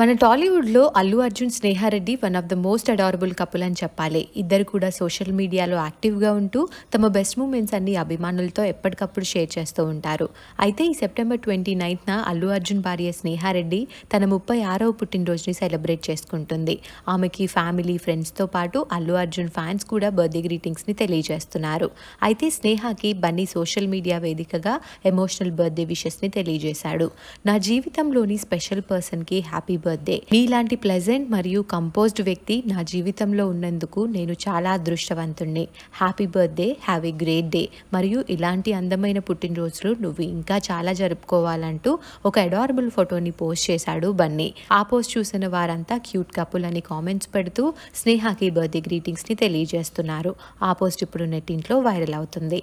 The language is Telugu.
మన టాలీవుడ్లో Allu Arjun Sneha Reddy one of the most adorable couple అని చెప్పాలి ఇద్దరు కూడా సోషల్ మీడియాలో యాక్టివ్గా ఉంటూ తమ బెస్ట్ మూమెంట్స్ అన్ని అభిమానులతో ఎప్పటికప్పుడు షేర్ చేస్తూ ఉంటారు అయితే ఈ సెప్టెంబర్ ట్వంటీ నైన్త్న అల్లు అర్జున్ భార్య స్నేహారెడ్డి తన ముప్పై ఆరవ పుట్టినరోజుని సెలబ్రేట్ చేసుకుంటుంది ఆమెకి ఫ్యామిలీ ఫ్రెండ్స్తో పాటు అల్లు అర్జున్ ఫ్యాన్స్ కూడా బర్త్డే గ్రీటింగ్స్ని తెలియజేస్తున్నారు అయితే స్నేహాకి బన్నీ సోషల్ మీడియా వేదికగా ఎమోషనల్ బర్త్డే విషెస్ని తెలియజేశాడు నా జీవితంలోని స్పెషల్ పర్సన్కి హ్యాపీ బర్త్డే మీలాంటి ప్లెజెంట్ మరియు కంపోజ్డ్ వ్యక్తి నా జీవితంలో ఉన్నందుకు నేను చాలా అదృష్టవంతుణ్ణి happy birthday have a great day మరియు ఇలాంటి అందమైన పుట్టినరోజులు నువ్వు ఇంకా చాలా జరుపుకోవాలంటూ ఒక అడారబుల్ ఫోటోని పోస్ట్ చేశాడు బన్నీ ఆ పోస్ట్ చూసిన వారంతా క్యూట్ కపుల్ అని కామెంట్స్ పెడుతూ స్నేహాకి బర్త్డే గ్రీటింగ్స్ని తెలియజేస్తున్నారు ఆ పోస్ట్ ఇప్పుడు నెట్టింట్లో వైరల్ అవుతుంది